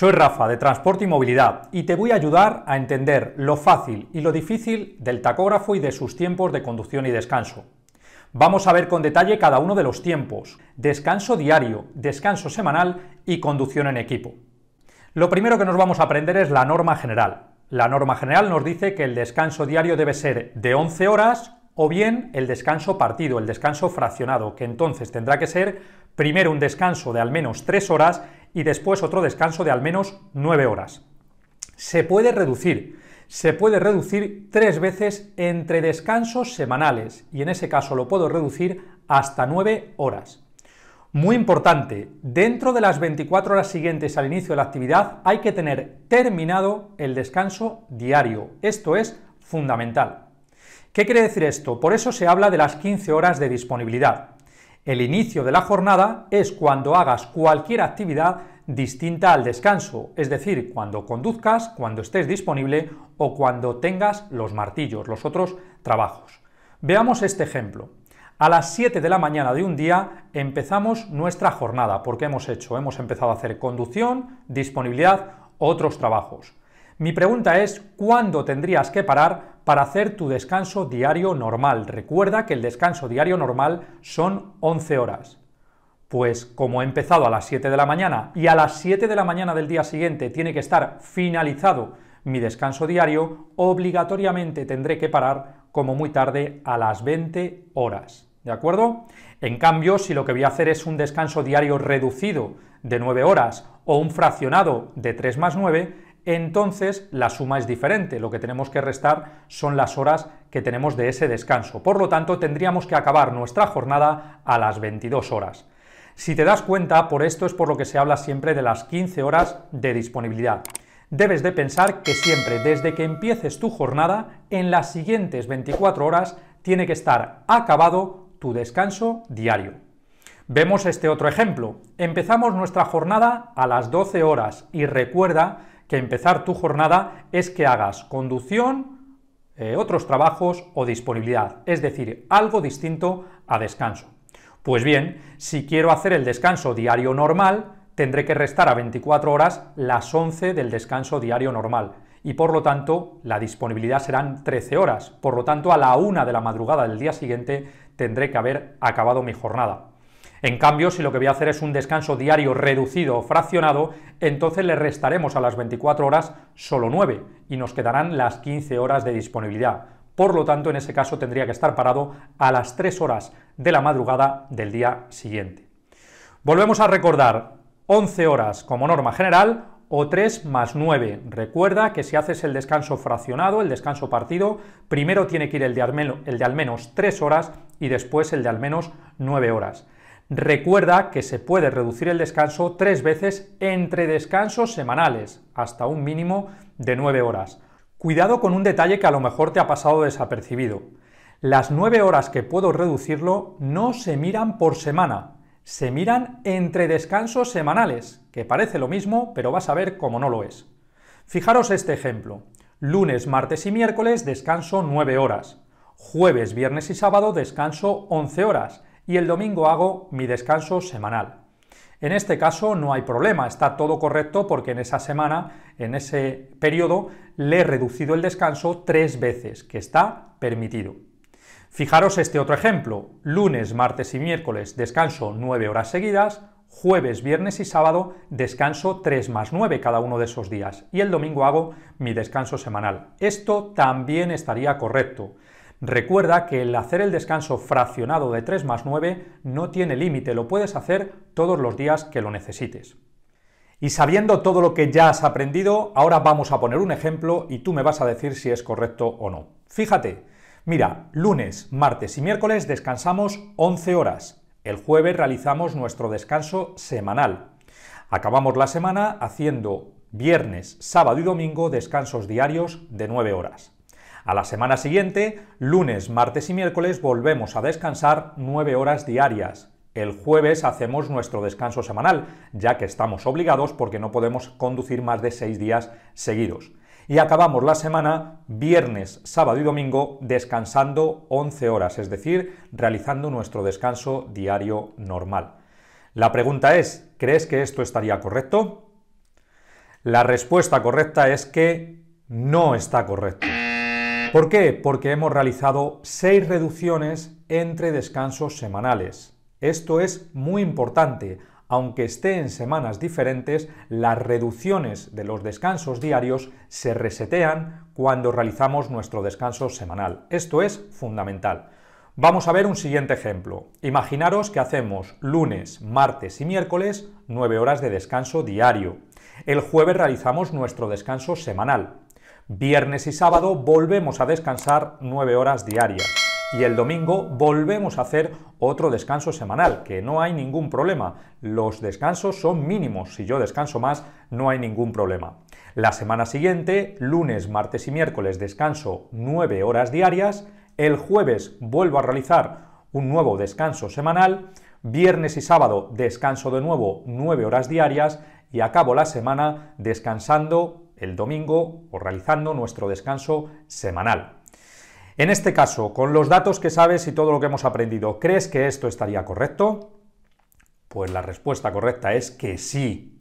Soy Rafa de Transporte y Movilidad y te voy a ayudar a entender lo fácil y lo difícil del tacógrafo y de sus tiempos de conducción y descanso. Vamos a ver con detalle cada uno de los tiempos, descanso diario, descanso semanal y conducción en equipo. Lo primero que nos vamos a aprender es la norma general. La norma general nos dice que el descanso diario debe ser de 11 horas o bien el descanso partido, el descanso fraccionado, que entonces tendrá que ser primero un descanso de al menos 3 horas y después otro descanso de al menos 9 horas. Se puede reducir, se puede reducir tres veces entre descansos semanales y en ese caso lo puedo reducir hasta 9 horas. Muy importante, dentro de las 24 horas siguientes al inicio de la actividad hay que tener terminado el descanso diario. Esto es fundamental. ¿Qué quiere decir esto? Por eso se habla de las 15 horas de disponibilidad. El inicio de la jornada es cuando hagas cualquier actividad distinta al descanso, es decir, cuando conduzcas, cuando estés disponible o cuando tengas los martillos, los otros trabajos. Veamos este ejemplo. A las 7 de la mañana de un día empezamos nuestra jornada, porque hemos hecho, hemos empezado a hacer conducción, disponibilidad, otros trabajos. Mi pregunta es, ¿cuándo tendrías que parar para hacer tu descanso diario normal. Recuerda que el descanso diario normal son 11 horas. Pues como he empezado a las 7 de la mañana y a las 7 de la mañana del día siguiente tiene que estar finalizado mi descanso diario, obligatoriamente tendré que parar como muy tarde a las 20 horas. ¿De acuerdo? En cambio, si lo que voy a hacer es un descanso diario reducido de 9 horas o un fraccionado de 3 más 9, entonces la suma es diferente. Lo que tenemos que restar son las horas que tenemos de ese descanso. Por lo tanto, tendríamos que acabar nuestra jornada a las 22 horas. Si te das cuenta, por esto es por lo que se habla siempre de las 15 horas de disponibilidad. Debes de pensar que siempre desde que empieces tu jornada, en las siguientes 24 horas tiene que estar acabado tu descanso diario. Vemos este otro ejemplo. Empezamos nuestra jornada a las 12 horas y recuerda que empezar tu jornada es que hagas conducción, eh, otros trabajos o disponibilidad, es decir, algo distinto a descanso. Pues bien, si quiero hacer el descanso diario normal, tendré que restar a 24 horas las 11 del descanso diario normal y por lo tanto la disponibilidad serán 13 horas. Por lo tanto, a la 1 de la madrugada del día siguiente tendré que haber acabado mi jornada. En cambio, si lo que voy a hacer es un descanso diario reducido o fraccionado, entonces le restaremos a las 24 horas solo 9 y nos quedarán las 15 horas de disponibilidad. Por lo tanto, en ese caso tendría que estar parado a las 3 horas de la madrugada del día siguiente. Volvemos a recordar 11 horas como norma general o 3 más 9. Recuerda que si haces el descanso fraccionado, el descanso partido, primero tiene que ir el de al menos, el 3 horas y después el de al menos 9 horas. Recuerda que se puede reducir el descanso tres veces entre descansos semanales, hasta un mínimo de 9 horas. Cuidado con un detalle que a lo mejor te ha pasado desapercibido. Las 9 horas que puedo reducirlo no se miran por semana, se miran entre descansos semanales, que parece lo mismo, pero vas a ver cómo no lo es. Fijaros este ejemplo. Lunes, martes y miércoles descanso 9 horas. Jueves, viernes y sábado descanso 11 horas y el domingo hago mi descanso semanal. En este caso no hay problema, está todo correcto porque en esa semana, en ese periodo, le he reducido el descanso tres veces, que está permitido. Fijaros este otro ejemplo, lunes, martes y miércoles descanso nueve horas seguidas, jueves, viernes y sábado descanso tres más nueve cada uno de esos días y el domingo hago mi descanso semanal. Esto también estaría correcto. Recuerda que el hacer el descanso fraccionado de 3 más 9 no tiene límite, lo puedes hacer todos los días que lo necesites. Y sabiendo todo lo que ya has aprendido, ahora vamos a poner un ejemplo y tú me vas a decir si es correcto o no. Fíjate, mira, lunes, martes y miércoles descansamos 11 horas. El jueves realizamos nuestro descanso semanal. Acabamos la semana haciendo viernes, sábado y domingo descansos diarios de 9 horas. A la semana siguiente, lunes, martes y miércoles, volvemos a descansar 9 horas diarias. El jueves hacemos nuestro descanso semanal, ya que estamos obligados porque no podemos conducir más de 6 días seguidos. Y acabamos la semana viernes, sábado y domingo descansando 11 horas, es decir, realizando nuestro descanso diario normal. La pregunta es, ¿crees que esto estaría correcto? La respuesta correcta es que no está correcto. ¿Por qué? Porque hemos realizado seis reducciones entre descansos semanales. Esto es muy importante. Aunque esté en semanas diferentes, las reducciones de los descansos diarios se resetean cuando realizamos nuestro descanso semanal. Esto es fundamental. Vamos a ver un siguiente ejemplo. Imaginaros que hacemos lunes, martes y miércoles 9 horas de descanso diario. El jueves realizamos nuestro descanso semanal. Viernes y sábado volvemos a descansar 9 horas diarias. Y el domingo volvemos a hacer otro descanso semanal, que no hay ningún problema. Los descansos son mínimos. Si yo descanso más, no hay ningún problema. La semana siguiente, lunes, martes y miércoles, descanso 9 horas diarias. El jueves vuelvo a realizar un nuevo descanso semanal. Viernes y sábado descanso de nuevo 9 horas diarias y acabo la semana descansando el domingo o realizando nuestro descanso semanal. En este caso, con los datos que sabes y todo lo que hemos aprendido, ¿crees que esto estaría correcto? Pues la respuesta correcta es que sí.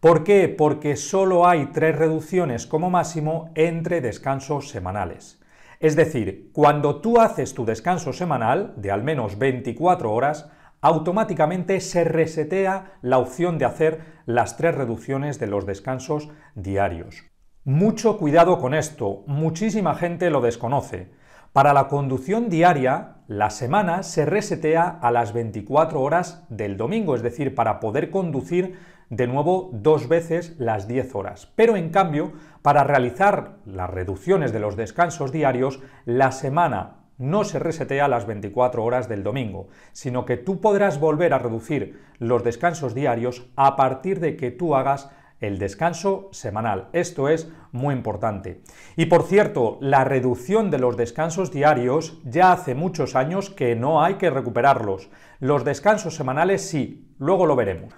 ¿Por qué? Porque solo hay tres reducciones como máximo entre descansos semanales. Es decir, cuando tú haces tu descanso semanal de al menos 24 horas, automáticamente se resetea la opción de hacer las tres reducciones de los descansos diarios. Mucho cuidado con esto, muchísima gente lo desconoce. Para la conducción diaria, la semana se resetea a las 24 horas del domingo, es decir, para poder conducir de nuevo dos veces las 10 horas. Pero en cambio, para realizar las reducciones de los descansos diarios, la semana no se resetea las 24 horas del domingo, sino que tú podrás volver a reducir los descansos diarios a partir de que tú hagas el descanso semanal. Esto es muy importante. Y por cierto, la reducción de los descansos diarios ya hace muchos años que no hay que recuperarlos. Los descansos semanales sí, luego lo veremos.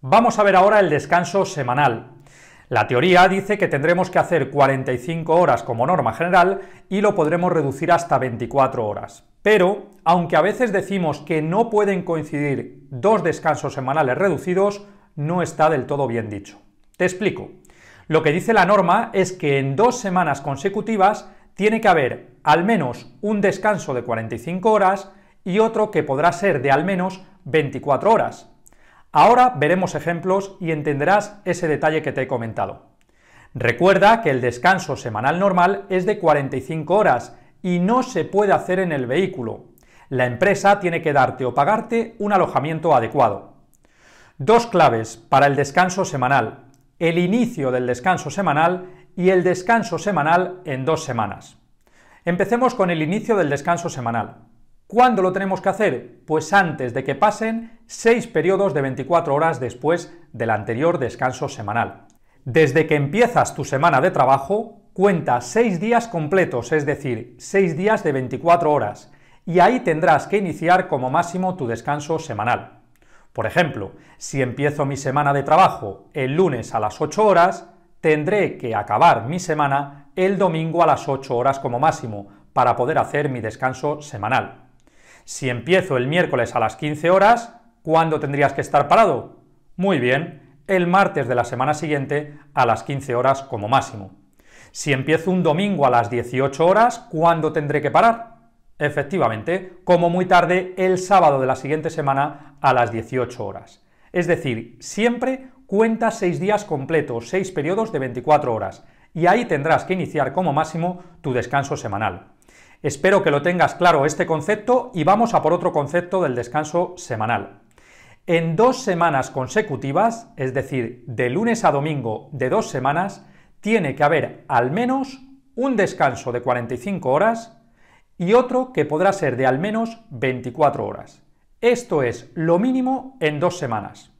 Vamos a ver ahora el descanso semanal. La teoría dice que tendremos que hacer 45 horas como norma general y lo podremos reducir hasta 24 horas. Pero, aunque a veces decimos que no pueden coincidir dos descansos semanales reducidos, no está del todo bien dicho. Te explico. Lo que dice la norma es que en dos semanas consecutivas tiene que haber al menos un descanso de 45 horas y otro que podrá ser de al menos 24 horas. Ahora veremos ejemplos y entenderás ese detalle que te he comentado. Recuerda que el descanso semanal normal es de 45 horas y no se puede hacer en el vehículo. La empresa tiene que darte o pagarte un alojamiento adecuado. Dos claves para el descanso semanal. El inicio del descanso semanal y el descanso semanal en dos semanas. Empecemos con el inicio del descanso semanal. ¿Cuándo lo tenemos que hacer? Pues antes de que pasen 6 periodos de 24 horas después del anterior descanso semanal. Desde que empiezas tu semana de trabajo, cuenta 6 días completos, es decir, 6 días de 24 horas, y ahí tendrás que iniciar como máximo tu descanso semanal. Por ejemplo, si empiezo mi semana de trabajo el lunes a las 8 horas, tendré que acabar mi semana el domingo a las 8 horas como máximo para poder hacer mi descanso semanal. Si empiezo el miércoles a las 15 horas, ¿cuándo tendrías que estar parado? Muy bien, el martes de la semana siguiente a las 15 horas como máximo. Si empiezo un domingo a las 18 horas, ¿cuándo tendré que parar? Efectivamente, como muy tarde el sábado de la siguiente semana a las 18 horas. Es decir, siempre cuenta seis días completos, seis periodos de 24 horas, y ahí tendrás que iniciar como máximo tu descanso semanal. Espero que lo tengas claro este concepto y vamos a por otro concepto del descanso semanal. En dos semanas consecutivas, es decir, de lunes a domingo de dos semanas, tiene que haber al menos un descanso de 45 horas y otro que podrá ser de al menos 24 horas. Esto es lo mínimo en dos semanas.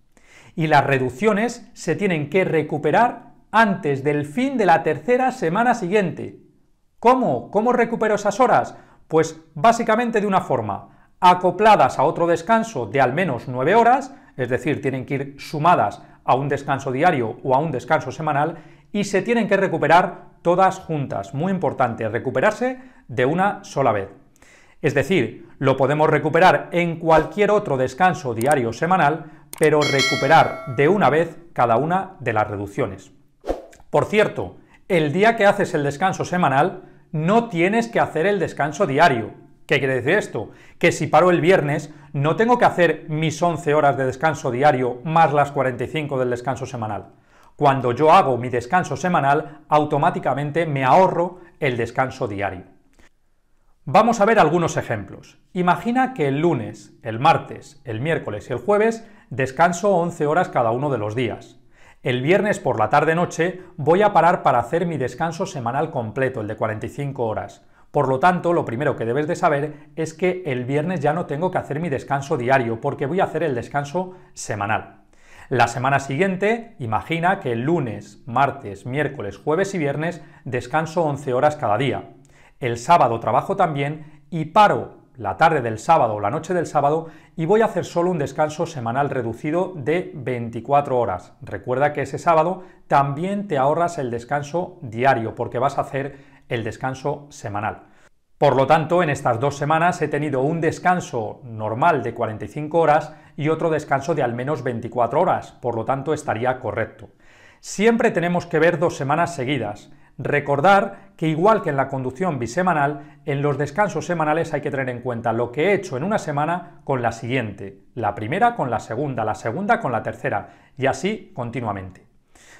Y las reducciones se tienen que recuperar antes del fin de la tercera semana siguiente, ¿Cómo? ¿Cómo recupero esas horas? Pues básicamente de una forma, acopladas a otro descanso de al menos 9 horas, es decir, tienen que ir sumadas a un descanso diario o a un descanso semanal y se tienen que recuperar todas juntas. Muy importante, recuperarse de una sola vez. Es decir, lo podemos recuperar en cualquier otro descanso diario o semanal, pero recuperar de una vez cada una de las reducciones. Por cierto, el día que haces el descanso semanal, no tienes que hacer el descanso diario. ¿Qué quiere decir esto? Que si paro el viernes, no tengo que hacer mis 11 horas de descanso diario más las 45 del descanso semanal. Cuando yo hago mi descanso semanal, automáticamente me ahorro el descanso diario. Vamos a ver algunos ejemplos. Imagina que el lunes, el martes, el miércoles y el jueves descanso 11 horas cada uno de los días. El viernes por la tarde-noche voy a parar para hacer mi descanso semanal completo, el de 45 horas. Por lo tanto, lo primero que debes de saber es que el viernes ya no tengo que hacer mi descanso diario, porque voy a hacer el descanso semanal. La semana siguiente, imagina que el lunes, martes, miércoles, jueves y viernes descanso 11 horas cada día. El sábado trabajo también y paro la tarde del sábado o la noche del sábado y voy a hacer solo un descanso semanal reducido de 24 horas. Recuerda que ese sábado también te ahorras el descanso diario porque vas a hacer el descanso semanal. Por lo tanto, en estas dos semanas he tenido un descanso normal de 45 horas y otro descanso de al menos 24 horas, por lo tanto estaría correcto. Siempre tenemos que ver dos semanas seguidas. Recordar que igual que en la conducción bisemanal, en los descansos semanales hay que tener en cuenta lo que he hecho en una semana con la siguiente, la primera con la segunda, la segunda con la tercera y así continuamente.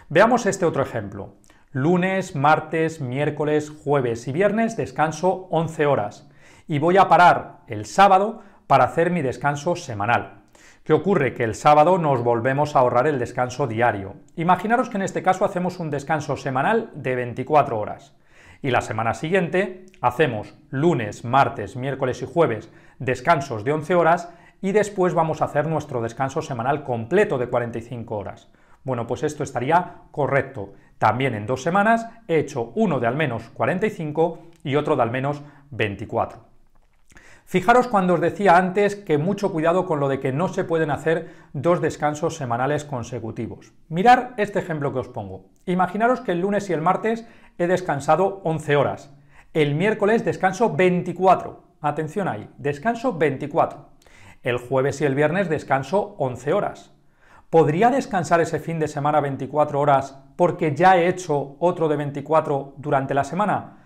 Veamos este otro ejemplo. Lunes, martes, miércoles, jueves y viernes descanso 11 horas y voy a parar el sábado para hacer mi descanso semanal. ¿Qué ocurre? Que el sábado nos volvemos a ahorrar el descanso diario. Imaginaros que en este caso hacemos un descanso semanal de 24 horas. Y la semana siguiente hacemos lunes, martes, miércoles y jueves descansos de 11 horas y después vamos a hacer nuestro descanso semanal completo de 45 horas. Bueno, pues esto estaría correcto. También en dos semanas he hecho uno de al menos 45 y otro de al menos 24. Fijaros cuando os decía antes que mucho cuidado con lo de que no se pueden hacer dos descansos semanales consecutivos. Mirar este ejemplo que os pongo. Imaginaros que el lunes y el martes he descansado 11 horas. El miércoles descanso 24. Atención ahí, descanso 24. El jueves y el viernes descanso 11 horas. ¿Podría descansar ese fin de semana 24 horas porque ya he hecho otro de 24 durante la semana?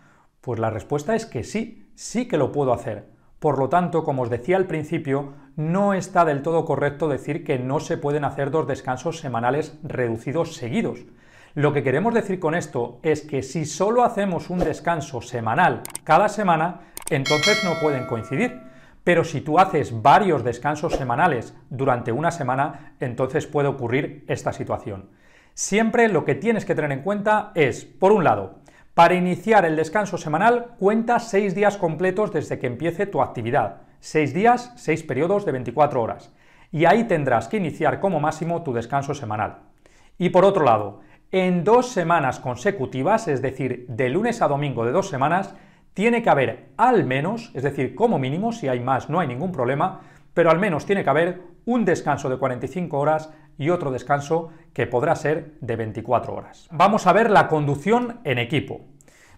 Pues la respuesta es que sí, sí que lo puedo hacer por lo tanto, como os decía al principio, no está del todo correcto decir que no se pueden hacer dos descansos semanales reducidos seguidos. Lo que queremos decir con esto es que si solo hacemos un descanso semanal cada semana, entonces no pueden coincidir. Pero si tú haces varios descansos semanales durante una semana, entonces puede ocurrir esta situación. Siempre lo que tienes que tener en cuenta es, por un lado, para iniciar el descanso semanal, cuenta seis días completos desde que empiece tu actividad. Seis días, seis periodos de 24 horas. Y ahí tendrás que iniciar como máximo tu descanso semanal. Y por otro lado, en dos semanas consecutivas, es decir, de lunes a domingo de dos semanas, tiene que haber al menos, es decir, como mínimo, si hay más no hay ningún problema, pero al menos tiene que haber un descanso de 45 horas y otro descanso que podrá ser de 24 horas. Vamos a ver la conducción en equipo.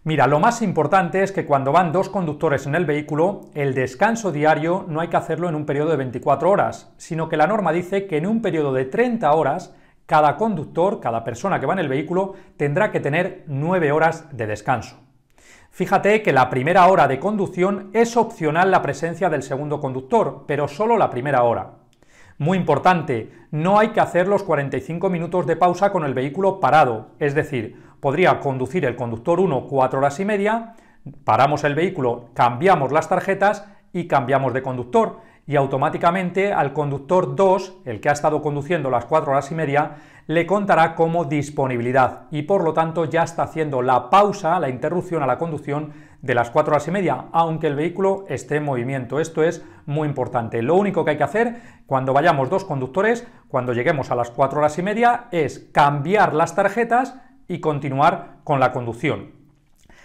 Mira, lo más importante es que cuando van dos conductores en el vehículo, el descanso diario no hay que hacerlo en un periodo de 24 horas, sino que la norma dice que en un periodo de 30 horas cada conductor, cada persona que va en el vehículo, tendrá que tener 9 horas de descanso. Fíjate que la primera hora de conducción es opcional la presencia del segundo conductor, pero solo la primera hora. Muy importante, no hay que hacer los 45 minutos de pausa con el vehículo parado, es decir, podría conducir el conductor 1 4 horas y media, paramos el vehículo, cambiamos las tarjetas y cambiamos de conductor y automáticamente al conductor 2, el que ha estado conduciendo las 4 horas y media, le contará como disponibilidad y por lo tanto ya está haciendo la pausa, la interrupción a la conducción de las 4 horas y media, aunque el vehículo esté en movimiento. Esto es muy importante. Lo único que hay que hacer cuando vayamos dos conductores, cuando lleguemos a las 4 horas y media, es cambiar las tarjetas y continuar con la conducción.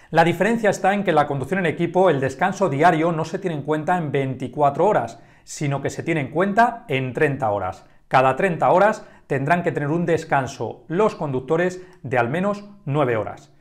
La diferencia está en que la conducción en equipo, el descanso diario, no se tiene en cuenta en 24 horas, sino que se tiene en cuenta en 30 horas. Cada 30 horas tendrán que tener un descanso los conductores de al menos 9 horas.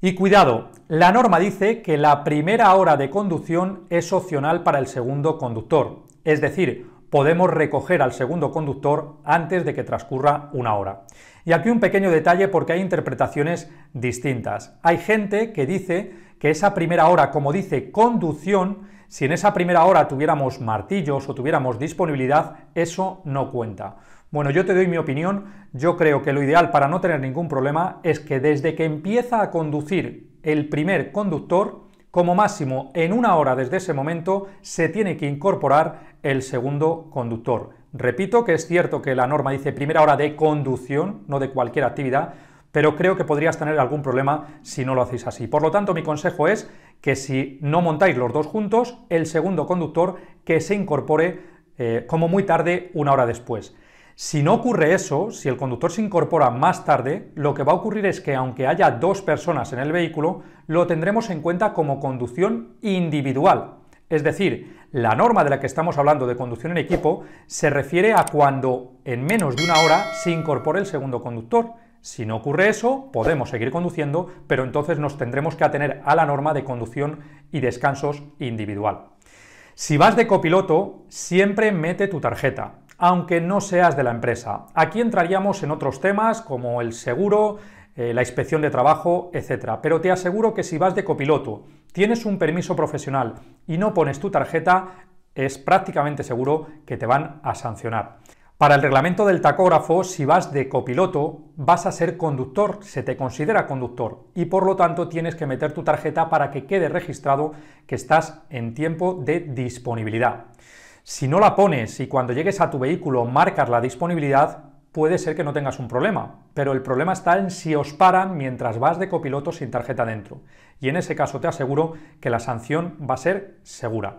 Y cuidado, la norma dice que la primera hora de conducción es opcional para el segundo conductor, es decir, podemos recoger al segundo conductor antes de que transcurra una hora. Y aquí un pequeño detalle porque hay interpretaciones distintas. Hay gente que dice que esa primera hora, como dice conducción, si en esa primera hora tuviéramos martillos o tuviéramos disponibilidad, eso no cuenta. Bueno, yo te doy mi opinión. Yo creo que lo ideal para no tener ningún problema es que desde que empieza a conducir el primer conductor, como máximo en una hora desde ese momento, se tiene que incorporar el segundo conductor. Repito que es cierto que la norma dice primera hora de conducción, no de cualquier actividad, pero creo que podrías tener algún problema si no lo hacéis así. Por lo tanto, mi consejo es que si no montáis los dos juntos, el segundo conductor que se incorpore eh, como muy tarde una hora después. Si no ocurre eso, si el conductor se incorpora más tarde, lo que va a ocurrir es que aunque haya dos personas en el vehículo, lo tendremos en cuenta como conducción individual. Es decir, la norma de la que estamos hablando de conducción en equipo se refiere a cuando en menos de una hora se incorpore el segundo conductor. Si no ocurre eso, podemos seguir conduciendo, pero entonces nos tendremos que atener a la norma de conducción y descansos individual. Si vas de copiloto, siempre mete tu tarjeta aunque no seas de la empresa. Aquí entraríamos en otros temas como el seguro, eh, la inspección de trabajo, etc. Pero te aseguro que si vas de copiloto, tienes un permiso profesional y no pones tu tarjeta, es prácticamente seguro que te van a sancionar. Para el reglamento del tacógrafo, si vas de copiloto, vas a ser conductor, se te considera conductor y por lo tanto tienes que meter tu tarjeta para que quede registrado que estás en tiempo de disponibilidad. Si no la pones y cuando llegues a tu vehículo marcas la disponibilidad, puede ser que no tengas un problema, pero el problema está en si os paran mientras vas de copiloto sin tarjeta dentro. Y en ese caso te aseguro que la sanción va a ser segura.